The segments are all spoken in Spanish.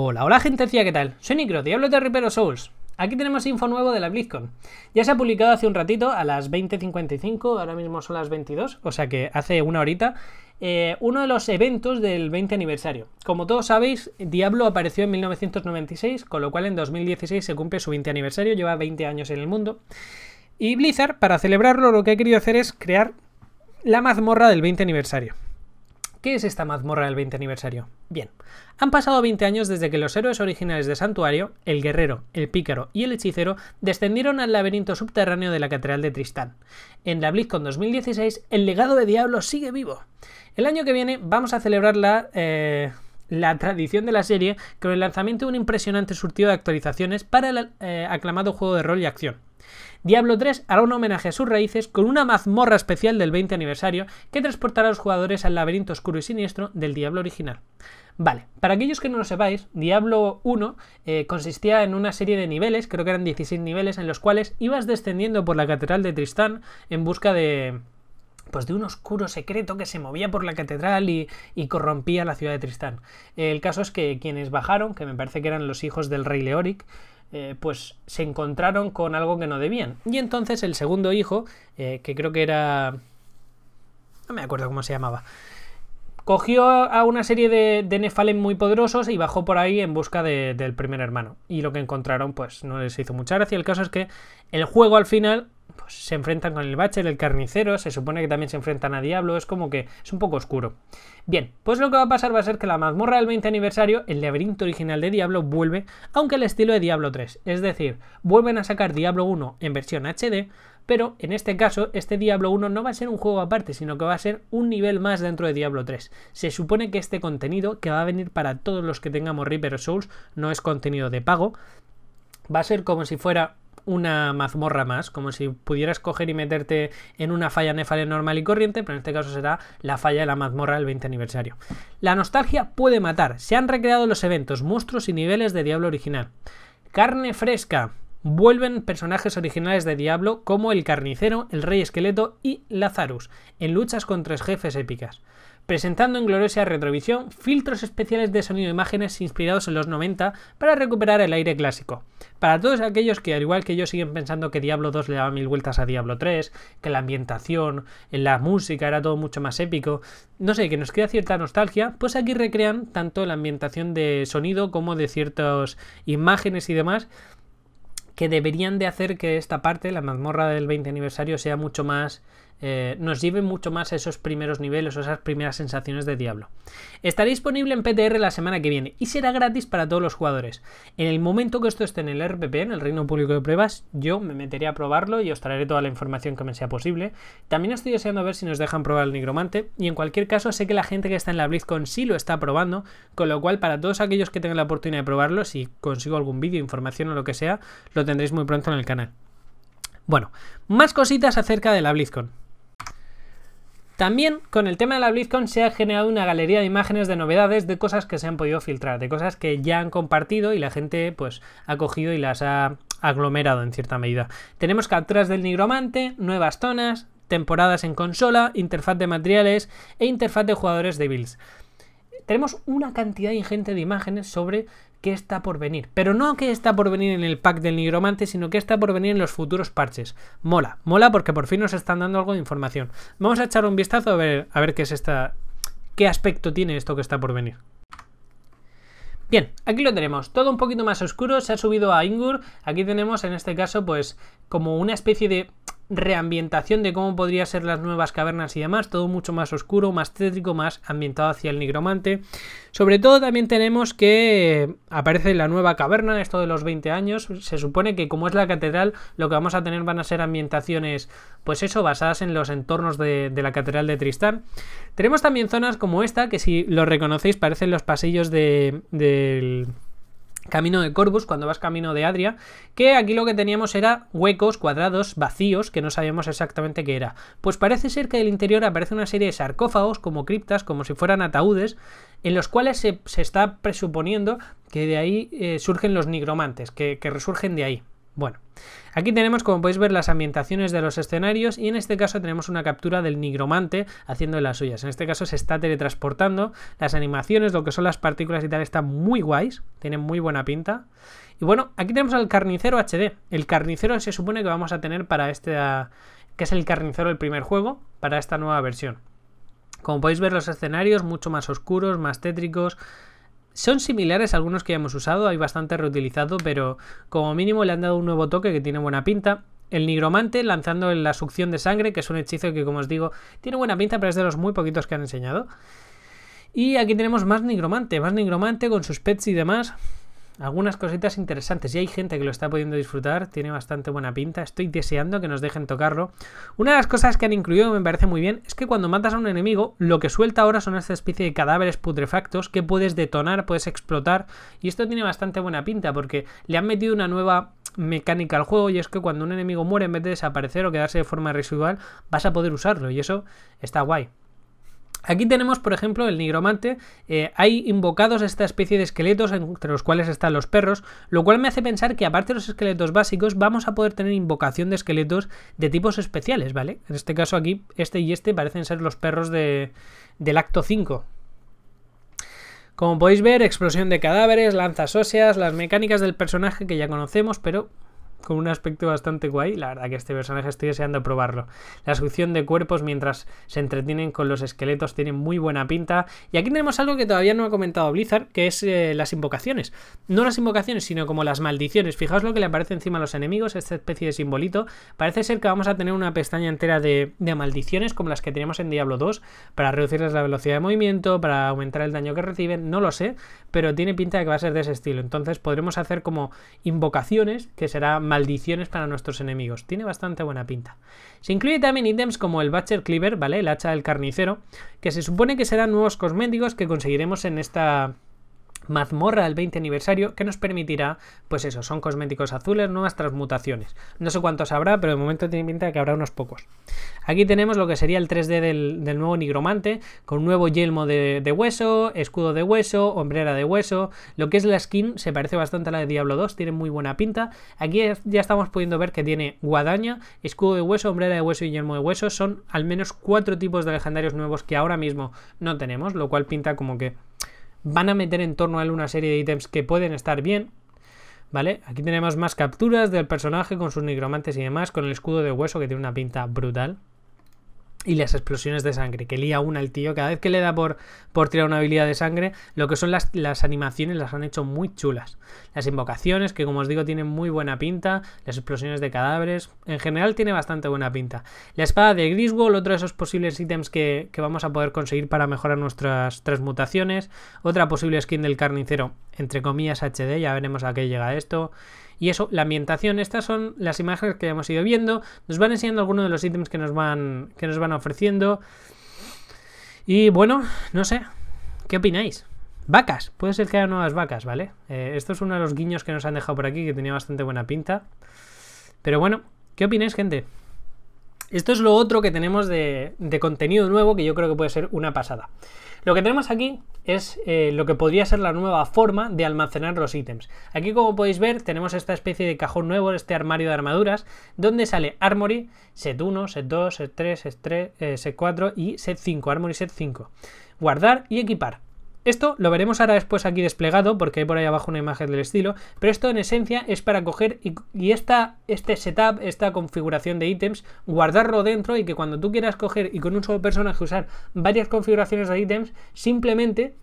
Hola, hola gente, ¿qué tal? Soy Nicro, Diablo de Ripero Souls. Aquí tenemos info nuevo de la BlizzCon. Ya se ha publicado hace un ratito, a las 20.55, ahora mismo son las 22, o sea que hace una horita, eh, uno de los eventos del 20 aniversario. Como todos sabéis, Diablo apareció en 1996, con lo cual en 2016 se cumple su 20 aniversario, lleva 20 años en el mundo. Y Blizzard, para celebrarlo, lo que ha querido hacer es crear la mazmorra del 20 aniversario. ¿Qué es esta mazmorra del 20 aniversario? Bien, han pasado 20 años desde que los héroes originales de Santuario, el guerrero, el pícaro y el hechicero, descendieron al laberinto subterráneo de la Catedral de Tristán. En la BlizzCon 2016, el legado de Diablo sigue vivo. El año que viene vamos a celebrar la... Eh, la tradición de la serie con el lanzamiento de un impresionante surtido de actualizaciones para el eh, aclamado juego de rol y acción. Diablo 3 hará un homenaje a sus raíces con una mazmorra especial del 20 aniversario que transportará a los jugadores al laberinto oscuro y siniestro del Diablo original. Vale, para aquellos que no lo sepáis, Diablo 1 eh, consistía en una serie de niveles, creo que eran 16 niveles, en los cuales ibas descendiendo por la Catedral de Tristán en busca de, pues de un oscuro secreto que se movía por la catedral y, y, corrompía la ciudad de Tristán. El caso es que quienes bajaron, que me parece que eran los hijos del rey Leoric, eh, pues se encontraron con algo que no debían. Y entonces el segundo hijo, eh, que creo que era... no me acuerdo cómo se llamaba, cogió a una serie de, de nefalen muy poderosos y bajó por ahí en busca del primer hermano. Y lo que encontraron pues no les hizo mucha gracia. El caso es que el juego al final pues, se enfrentan con el Bachel, el carnicero, se supone que también se enfrentan a Diablo, es como que es un poco oscuro. Bien, pues lo que va a pasar va a ser que la mazmorra del 20 aniversario, el laberinto original de Diablo, vuelve, aunque el estilo de Diablo 3, es decir, vuelven a sacar Diablo 1 en versión HD, pero en este caso este Diablo 1 no va a ser un juego aparte, sino que va a ser un nivel más dentro de Diablo 3. Se supone que este contenido, que va a venir para todos los que tengamos Reaper Souls, no es contenido de pago, va a ser como si fuera una mazmorra más, como si pudieras coger y meterte en una falla nefale normal y corriente, pero en este caso será la falla de la mazmorra del 20 aniversario. La nostalgia puede matar, se han recreado los eventos, monstruos y niveles de Diablo original. Carne fresca, vuelven personajes originales de Diablo como el Carnicero, el Rey Esqueleto y Lazarus, en luchas contra jefes épicas presentando en gloriosa retrovisión filtros especiales de sonido e imágenes inspirados en los 90 para recuperar el aire clásico. Para todos aquellos que, al igual que yo, siguen pensando que Diablo 2 le daba mil vueltas a Diablo 3, que la ambientación, la música era todo mucho más épico, no sé, que nos crea cierta nostalgia, pues aquí recrean tanto la ambientación de sonido como de ciertas imágenes y demás que deberían de hacer que esta parte, la mazmorra del 20 aniversario, sea mucho más eh, nos lleve mucho más a esos primeros niveles o esas primeras sensaciones de Diablo. Estará disponible en PTR la semana que viene y será gratis para todos los jugadores. En el momento que esto esté en el RPP, en el Reino Público de Pruebas, yo me meteré a probarlo y os traeré toda la información que me sea posible. También estoy deseando ver si nos dejan probar el Nigromante y en cualquier caso sé que la gente que está en la BlizzCon sí lo está probando, con lo cual para todos aquellos que tengan la oportunidad de probarlo, si consigo algún vídeo, información o lo que sea, lo tendréis muy pronto en el canal. Bueno, más cositas acerca de la BlizzCon. También con el tema de la BlizzCon se ha generado una galería de imágenes de novedades de cosas que se han podido filtrar, de cosas que ya han compartido y la gente pues ha cogido y las ha aglomerado en cierta medida. Tenemos capturas del nigromante, nuevas zonas, temporadas en consola, interfaz de materiales e interfaz de jugadores de builds. Tenemos una cantidad ingente de imágenes sobre que está por venir. Pero no que está por venir en el pack del nigromante, sino que está por venir en los futuros parches. Mola, mola porque por fin nos están dando algo de información. Vamos a echar un vistazo a ver, a ver qué es esta. qué aspecto tiene esto que está por venir. Bien, aquí lo tenemos, todo un poquito más oscuro, se ha subido a Ingur, aquí tenemos en este caso pues como una especie de reambientación de cómo podrían ser las nuevas cavernas y demás, todo mucho más oscuro, más tétrico, más ambientado hacia el nigromante. Sobre todo también tenemos que eh, aparece la nueva caverna, esto de los 20 años, se supone que como es la catedral, lo que vamos a tener van a ser ambientaciones, pues eso, basadas en los entornos de, la catedral de Tristán. Tenemos también zonas como esta, que si lo reconocéis parecen los pasillos del camino de Corvus, cuando vas camino de Adria, que aquí lo que teníamos era huecos, cuadrados, vacíos, que no sabíamos exactamente qué era. Pues parece ser que del interior aparece una serie de sarcófagos, como criptas, como si fueran ataúdes, en los cuales se, está presuponiendo que de ahí eh, surgen los nigromantes, que, que resurgen de ahí. Bueno, aquí tenemos, como podéis ver, las ambientaciones de los escenarios y en este caso tenemos una captura del nigromante haciendo las suyas. En este caso se está teletransportando, las animaciones, lo que son las partículas y tal, están muy guays, tienen muy buena pinta. Y bueno, aquí tenemos al carnicero HD. El carnicero se supone que vamos a tener para este... que es el carnicero del primer juego, para esta nueva versión. Como podéis ver los escenarios, mucho más oscuros, más tétricos, son similares a algunos que ya hemos usado, hay bastante reutilizado, pero como mínimo le han dado un nuevo toque que tiene buena pinta. El nigromante lanzando la succión de sangre, que es un hechizo que como os digo tiene buena pinta, pero es de los muy poquitos que han enseñado. Y aquí tenemos más nigromante, más nigromante con sus pets y demás algunas cositas interesantes y hay gente que lo está pudiendo disfrutar, tiene bastante buena pinta, estoy deseando que nos dejen tocarlo. Una de las cosas que han incluido me parece muy bien es que cuando matas a un enemigo, lo que suelta ahora son esta especie de cadáveres putrefactos que puedes detonar, puedes explotar y esto tiene bastante buena pinta porque le han metido una nueva mecánica al juego y es que cuando un enemigo muere en vez de desaparecer o quedarse de forma residual, vas a poder usarlo y eso está guay. Aquí tenemos, por ejemplo, el nigromante. Eh, hay invocados esta especie de esqueletos entre los cuales están los perros, lo cual me hace pensar que aparte de los esqueletos básicos vamos a poder tener invocación de esqueletos de tipos especiales, ¿vale? En este caso aquí, este y este parecen ser los perros de, del acto 5. Como podéis ver, explosión de cadáveres, lanzas óseas, las mecánicas del personaje que ya conocemos, pero con un aspecto bastante guay. La verdad que este personaje estoy deseando probarlo. La succión de cuerpos mientras se entretienen con los esqueletos tiene muy buena pinta. Y aquí tenemos algo que todavía no ha comentado Blizzard, que es eh, las invocaciones. No las invocaciones, sino como las maldiciones. Fijaos lo que le aparece encima a los enemigos, esta especie de simbolito. Parece ser que vamos a tener una pestaña entera de, maldiciones, como las que tenemos en Diablo 2, para reducirles la velocidad de movimiento, para aumentar el daño que reciben. No lo sé, pero tiene pinta de que va a ser de ese estilo. Entonces podremos hacer como invocaciones, que será maldiciones para nuestros enemigos. Tiene bastante buena pinta. Se incluye también ítems como el Butcher Cleaver, ¿vale? El hacha del carnicero, que se supone que serán nuevos cosméticos que conseguiremos en esta mazmorra del 20 aniversario que nos permitirá, pues eso, son cosméticos azules, nuevas transmutaciones. No sé cuántos habrá, pero de momento tiene pinta de que habrá unos pocos. Aquí tenemos lo que sería el 3D del, nuevo nigromante, con nuevo yelmo de, hueso, escudo de hueso, hombrera de hueso. Lo que es la skin se parece bastante a la de Diablo 2, tiene muy buena pinta. Aquí ya estamos pudiendo ver que tiene guadaña, escudo de hueso, hombrera de hueso y yelmo de hueso. Son al menos cuatro tipos de legendarios nuevos que ahora mismo no tenemos, lo cual pinta como que van a meter en torno a él una serie de ítems que pueden estar bien, ¿vale? Aquí tenemos más capturas del personaje con sus nigromantes y demás, con el escudo de hueso que tiene una pinta brutal y las explosiones de sangre, que lía una al tío. Cada vez que le da por, por tirar una habilidad de sangre, lo que son las, las, animaciones las han hecho muy chulas. Las invocaciones, que como os digo, tienen muy buena pinta. Las explosiones de cadáveres, en general, tiene bastante buena pinta. La espada de Griswold, otro de esos posibles ítems que, que vamos a poder conseguir para mejorar nuestras transmutaciones. Otra posible skin del carnicero, entre comillas HD, ya veremos a qué llega esto y eso, la ambientación. Estas son las imágenes que hemos ido viendo. Nos van enseñando algunos de los ítems que nos van, que nos van ofreciendo. Y bueno, no sé, ¿qué opináis? Vacas, puede ser que haya nuevas vacas, ¿vale? Eh, esto es uno de los guiños que nos han dejado por aquí, que tenía bastante buena pinta. Pero bueno, ¿qué opináis, gente? Esto es lo otro que tenemos de, contenido nuevo que yo creo que puede ser una pasada. Lo que tenemos aquí es eh, lo que podría ser la nueva forma de almacenar los ítems. Aquí como podéis ver tenemos esta especie de cajón nuevo, este armario de armaduras, donde sale Armory, Set 1, Set 2, Set 3, Set, eh, set 4 y Set 5, Armory Set 5. Guardar y equipar. Esto lo veremos ahora después aquí desplegado, porque hay por ahí abajo una imagen del estilo, pero esto en esencia es para coger y, esta, este setup, esta configuración de ítems, guardarlo dentro y que cuando tú quieras coger y con un solo personaje usar varias configuraciones de ítems, simplemente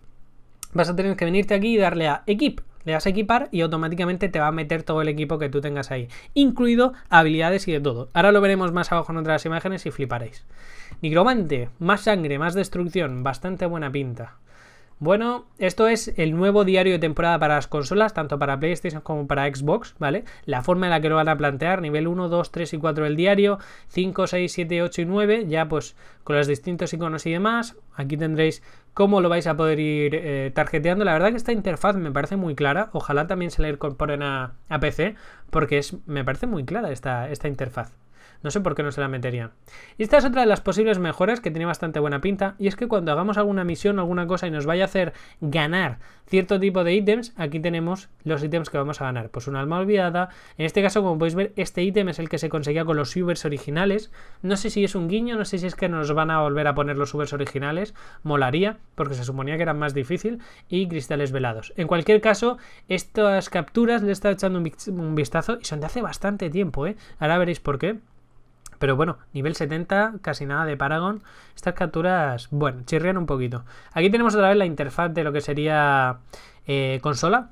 vas a tener que venirte aquí y darle a equip, le das a equipar y automáticamente te va a meter todo el equipo que tú tengas ahí, incluido habilidades y de todo. Ahora lo veremos más abajo en otras imágenes y fliparéis. Nigromante, más sangre, más destrucción, bastante buena pinta. Bueno, esto es el nuevo diario de temporada para las consolas, tanto para PlayStation como para Xbox, ¿vale? La forma en la que lo van a plantear, nivel 1, 2, 3 y 4 del diario, 5, 6, 7, 8 y 9, ya pues con los distintos iconos y demás. Aquí tendréis cómo lo vais a poder ir eh, tarjeteando. La verdad que esta interfaz me parece muy clara, ojalá también se la incorporen a, a PC, porque es, me parece muy clara esta interfaz. No sé por qué no se la meterían. esta es otra de las posibles mejoras que tiene bastante buena pinta, y es que cuando hagamos alguna misión, alguna cosa y nos vaya a hacer ganar cierto tipo de ítems, aquí tenemos los ítems que vamos a ganar. Pues un alma olvidada, en este caso como podéis ver, este ítem es el que se conseguía con los subvers originales. No sé si es un guiño, no sé si es que nos van a volver a poner los ubers originales, molaría, porque se suponía que eran más difícil, y cristales velados. En cualquier caso, estas capturas le he estado echando un vistazo y son de hace bastante tiempo, ¿eh? Ahora veréis por qué. Pero bueno, nivel 70, casi nada de Paragon. Estas capturas, bueno, chirrian un poquito. Aquí tenemos otra vez la interfaz de lo que sería eh, consola.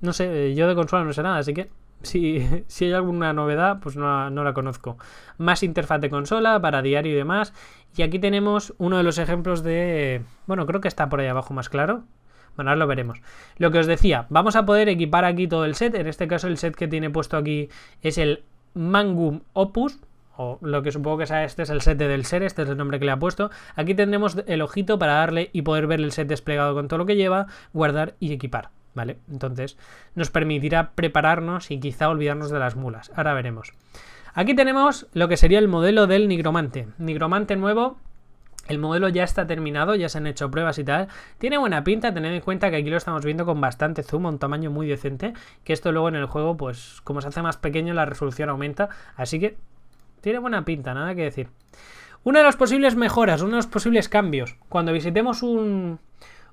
No sé, eh, yo de consola no sé nada, así que si, hay alguna novedad, pues no, no, la conozco. Más interfaz de consola para diario y demás. Y aquí tenemos uno de los ejemplos de... Bueno, creo que está por ahí abajo más claro. Bueno, ahora lo veremos. Lo que os decía, vamos a poder equipar aquí todo el set. En este caso el set que tiene puesto aquí es el Mangum Opus, o lo que supongo que sea este es el set del ser, este es el nombre que le ha puesto. Aquí tendremos el ojito para darle y poder ver el set desplegado con todo lo que lleva, guardar y equipar. ¿Vale? Entonces nos permitirá prepararnos y quizá olvidarnos de las mulas. Ahora veremos. Aquí tenemos lo que sería el modelo del nigromante. Nigromante nuevo, el modelo ya está terminado, ya se han hecho pruebas y tal. Tiene buena pinta, tened en cuenta que aquí lo estamos viendo con bastante zoom, un tamaño muy decente. Que esto luego en el juego, pues como se hace más pequeño, la resolución aumenta. Así que tiene buena pinta, nada que decir. Una de las posibles mejoras, uno de los posibles cambios. Cuando visitemos un,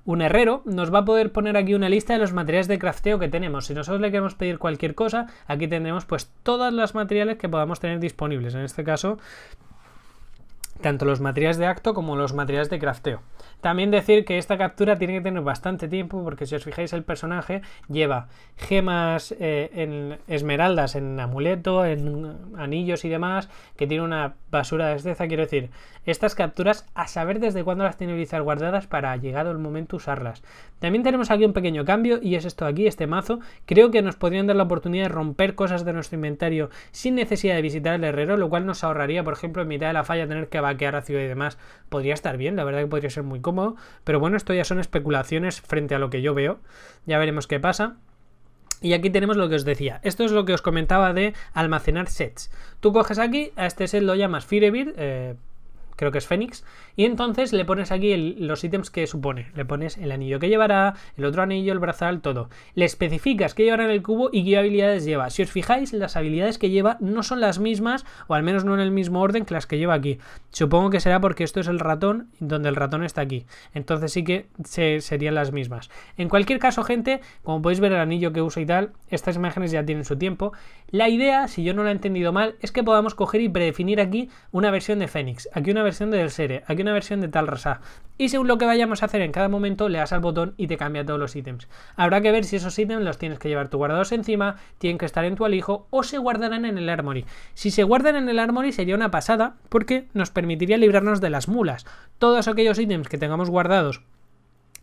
un herrero, nos va a poder poner aquí una lista de los materiales de crafteo que tenemos. Si nosotros le queremos pedir cualquier cosa, aquí tendremos pues todas las materiales que podamos tener disponibles. En este caso, tanto los materiales de acto como los materiales de crafteo. También decir que esta captura tiene que tener bastante tiempo porque si os fijáis el personaje lleva gemas eh, en esmeraldas, en amuleto, en anillos y demás, que tiene una basura de esteza. Quiero decir, estas capturas a saber desde cuándo las tiene utilizar guardadas para llegado el momento usarlas. También tenemos aquí un pequeño cambio y es esto aquí, este mazo. Creo que nos podrían dar la oportunidad de romper cosas de nuestro inventario sin necesidad de visitar el herrero, lo cual nos ahorraría, por ejemplo, en mitad de la falla tener que vaquear a ciudad y demás. Podría estar bien, la verdad que podría ser muy cómodo. Pero bueno, esto ya son especulaciones frente a lo que yo veo. Ya veremos qué pasa. Y aquí tenemos lo que os decía. Esto es lo que os comentaba de almacenar sets. Tú coges aquí, a este set lo llamas Firebird, eh, creo que es Fénix, y entonces le pones aquí los ítems que supone, le pones el anillo que llevará, el otro anillo, el brazal, todo. Le especificas qué llevará en el cubo y qué habilidades lleva. Si os fijáis, las habilidades que lleva no son las mismas, o al menos no en el mismo orden que las que lleva aquí. Supongo que será porque esto es el ratón, donde el ratón está aquí. Entonces sí que serían las mismas. En cualquier caso, gente, como podéis ver el anillo que uso y tal, estas imágenes ya tienen su tiempo. La idea, si yo no la he entendido mal, es que podamos coger y predefinir aquí una versión de Fénix. Aquí una versión de del Sere, aquí una versión de tal rasa. Y según lo que vayamos a hacer en cada momento, le das al botón y te cambia todos los ítems. Habrá que ver si esos ítems los tienes que llevar tu guardados encima, tienen que estar en tu alijo o se guardarán en el armory. Si se guardan en el armory sería una pasada porque nos permitiría librarnos de las mulas. Todos aquellos ítems que tengamos guardados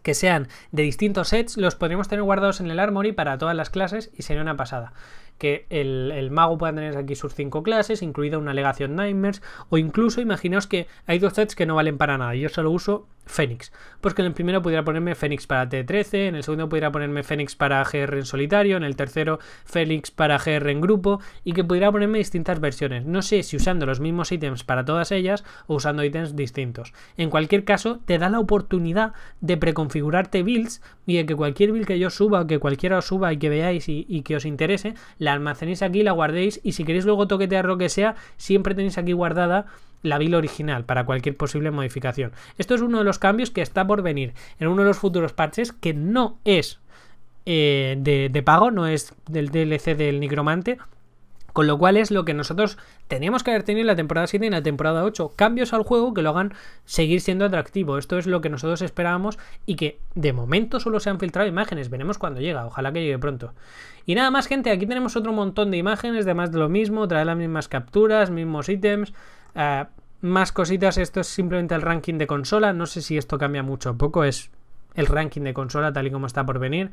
que sean de distintos sets los podríamos tener guardados en el armory para todas las clases y sería una pasada que el, mago pueda tener aquí sus cinco clases, incluida una Legación Nightmares, o incluso imaginaos que hay dos sets que no valen para nada, yo solo uso Fénix. Pues que en el primero pudiera ponerme Fénix para T13, en el segundo pudiera ponerme Fénix para GR en solitario, en el tercero Fénix para GR en grupo, y que pudiera ponerme distintas versiones. No sé si usando los mismos ítems para todas ellas o usando ítems distintos. En cualquier caso, te da la oportunidad de preconfigurarte builds y de que cualquier build que yo suba o que cualquiera os suba y que veáis y, y que os interese, la la almacenéis aquí, la guardéis y si queréis luego toquetear lo que sea, siempre tenéis aquí guardada la vila original para cualquier posible modificación. Esto es uno de los cambios que está por venir en uno de los futuros parches que no es eh, de, pago, no es del DLC del Nigromante, con lo cual es lo que nosotros teníamos que haber tenido en la temporada 7 y en la temporada 8. Cambios al juego que lo hagan seguir siendo atractivo. Esto es lo que nosotros esperábamos y que de momento solo se han filtrado imágenes. Veremos cuando llega. Ojalá que llegue pronto. Y nada más, gente. Aquí tenemos otro montón de imágenes de más de lo mismo. Trae las mismas capturas, mismos ítems. Eh, más cositas, esto es simplemente el ranking de consola, no sé si esto cambia mucho o poco, es el ranking de consola tal y como está por venir.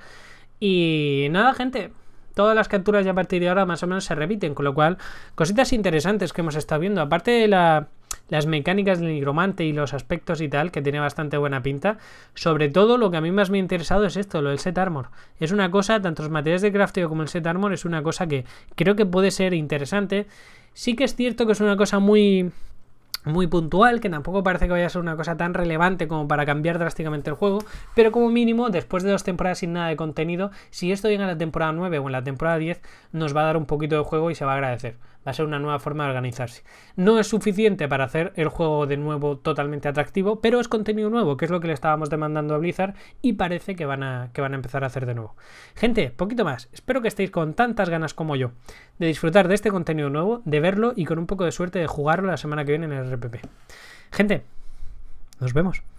Y nada, gente, todas las capturas ya a partir de ahora más o menos se repiten, con lo cual cositas interesantes que hemos estado viendo, aparte de las mecánicas del nigromante y los aspectos y tal, que tiene bastante buena pinta, sobre todo lo que a mí más me ha interesado es esto, lo del set armor. Es una cosa, tanto los materiales de crafteo como el set armor es una cosa que creo que puede ser interesante. Sí que es cierto que es una cosa muy muy puntual, que tampoco parece que vaya a ser una cosa tan relevante como para cambiar drásticamente el juego, pero como mínimo, después de dos temporadas sin nada de contenido, si esto llega a la temporada 9 o en la temporada 10, nos va a dar un poquito de juego y se va a agradecer. Va a ser una nueva forma de organizarse. No es suficiente para hacer el juego de nuevo totalmente atractivo, pero es contenido nuevo, que es lo que le estábamos demandando a Blizzard y parece que van a, que van a empezar a hacer de nuevo. Gente, poquito más. Espero que estéis con tantas ganas como yo de disfrutar de este contenido nuevo, de verlo y con un poco de suerte de jugarlo la semana que viene en el Gente, nos vemos.